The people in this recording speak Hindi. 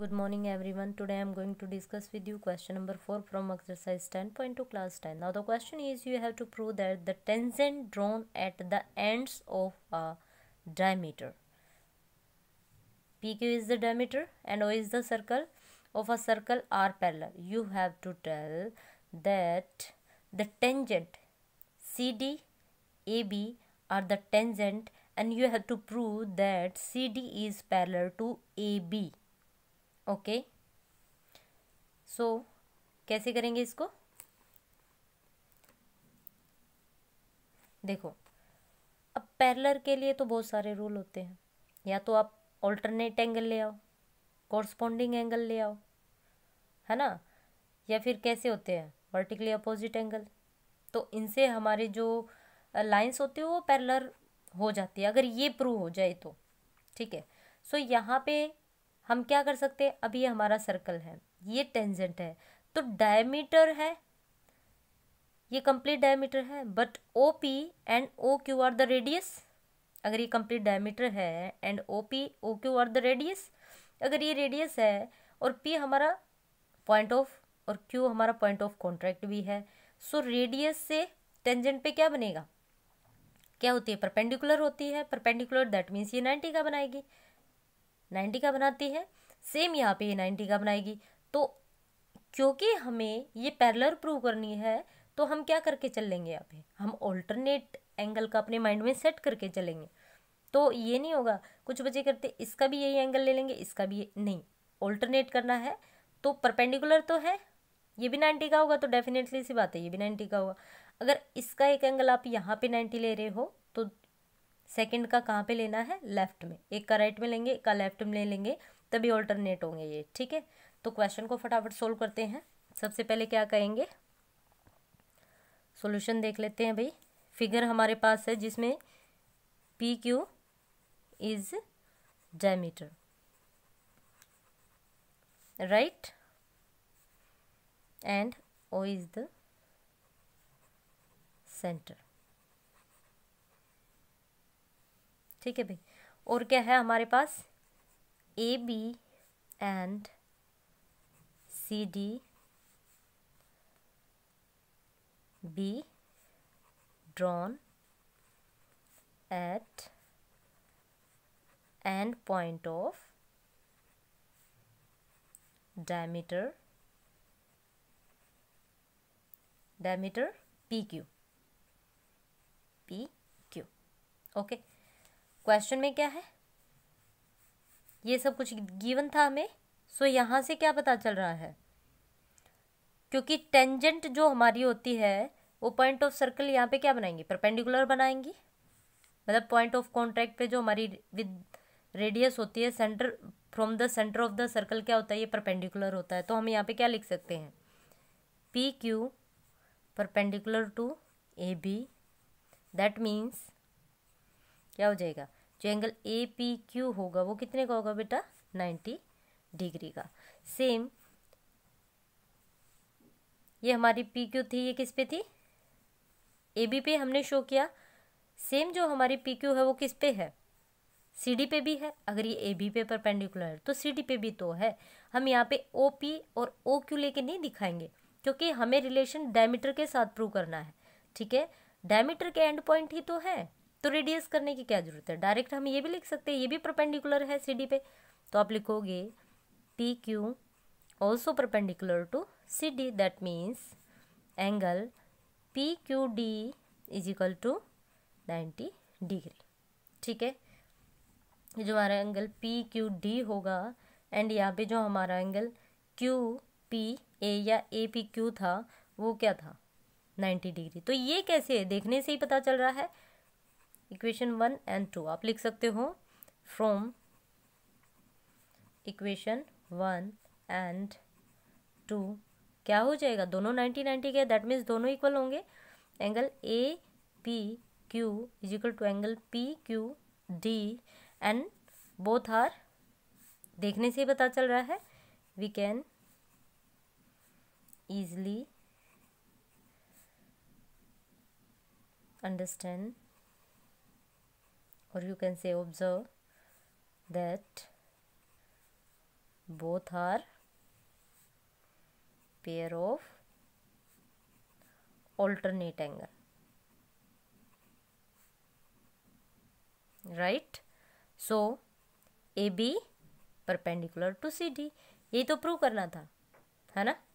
Good morning everyone. Today I am going to discuss with you question number 4 from exercise 10.2 class 10. Now the question is you have to prove that the tangent drawn at the ends of a diameter. PQ is the diameter and O is the circle of a circle are parallel. You have to tell that the tangent CD, AB are the tangent and you have to prove that CD is parallel to AB okay so कैसे करेंगे इसको देखो अब पैरलर के लिए तो बहुत सारे रूल होते हैं या तो आप ऑल्टरनेट एंगल ले आओ कॉरस्पॉन्डिंग एंगल ले आओ है ना या फिर कैसे होते हैं वर्टिकली अपोजिट एंगल तो इनसे हमारे जो लाइंस होते हैं वो पैरलर हो जाती है अगर ये प्रूव हो जाए तो ठीक है सो so, यहाँ पे हम क्या कर सकते हैं अभी ये हमारा सर्कल है ये टेंजेंट है तो डायमीटर है ये कंप्लीट डायमीटर है but O P and O Q are the radius अगर ये कंप्लीट डायमीटर है and O P O Q are the radius अगर ये रेडियस है और पी हमारा पॉइंट ऑफ और क्यू हमारा पॉइंट ऑफ कॉन्ट्रैक्ट भी है सो so, रेडियस से टेंजेंट पे क्या बनेगा क्या होती है परपेंडिकुलर होती है परपेंडिकुलर दैट मीन्स ये नाइन्टी का बनाएगी नाइन्टी का बनाती है सेम यहाँ पे ये नाइन्टी का बनाएगी तो क्योंकि हमें ये पैरलर प्रूव करनी है तो हम क्या करके चलेंगे यहाँ पे हम ऑल्टरनेट एंगल का अपने माइंड में सेट करके चलेंगे तो ये नहीं होगा कुछ बच्चे करते इसका भी यही एंगल ले लेंगे इसका भी ये नहीं ऑल्टरनेट करना है तो परपेंडिकुलर तो है ये भी नाइन्टी का होगा तो डेफिनेटली सी बात है ये भी नाइन्टी का होगा अगर इसका एक एंगल आप यहाँ पे नाइन्टी ले रहे हो तो सेकंड का कहाँ पे लेना है लेफ्ट में एक का राइट में लेंगे एक का लेफ्ट में ले लेंगे तभी ऑल्टरनेट होंगे ये ठीक है तो क्वेश्चन को फटाफट सोल्व करते हैं सबसे पहले क्या कहेंगे सोल्यूशन देख लेते हैं भाई फिगर हमारे पास है जिसमें P Q is diameter right and O is the centre ठीक है भाई और क्या है हमारे पास A B and C D be drawn at end point of diameter diameter P Q P Q okay question में क्या है ये सब कुछ गिवन था हमें सो so, यहाँ से क्या पता चल रहा है क्योंकि टेंजेंट जो हमारी होती है वो पॉइंट ऑफ सर्कल यहाँ पे क्या बनाएंगी परपेंडिकुलर बनाएंगी मतलब पॉइंट ऑफ कॉन्ट्रैक्ट पे जो हमारी विद रेडियस होती है centre from the centre of the circle क्या होता है ये परपेंडिकुलर होता है तो हम यहाँ पे क्या लिख सकते हैं P Q perpendicular to A B that means क्या हो जाएगा जो एंगल ए पी क्यू होगा वो कितने का होगा बेटा नाइन्टी डिग्री का सेम ये हमारी पी क्यू थी ये किस पे थी ए बी पे हमने शो किया सेम जो हमारी पी क्यू है वो किस पे है सी डी पे भी है अगर ये ए बी पे परपेंडिकुलर है तो सी डी पे भी तो है हम यहाँ पे ओ पी और ओ क्यू लेके नहीं दिखाएंगे क्योंकि हमें रिलेशन डायमीटर के साथ प्रूव करना है ठीक है डायमीटर के एंड पॉइंट ही तो है तो रेडियस करने की क्या ज़रूरत है डायरेक्ट हम ये भी लिख सकते हैं ये भी परपेंडिकुलर है सी डी पे तो आप लिखोगे P Q also perpendicular to C D that means angle P Q D is equal to ninety degree ठीक है ये जो हमारा एंगल पी क्यू डी होगा एंड यहाँ पे जो हमारा एंगल क्यू पी ए या ए पी क्यू था वो क्या था नाइन्टी डिग्री तो ये कैसे है देखने से ही पता चल रहा है इक्वेशन वन एंड टू आप लिख सकते हो from equation one and two क्या हो जाएगा दोनों नाइन्टी नाइन्टी के दैट मीन्स दोनों इक्वल होंगे angle A P Q is equal to angle P Q D and both are देखने से ही पता चल रहा है we can easily understand or you can say observe that both are pair of alternate angle right so ab perpendicular to cd यही तो प्रूव करना था है ना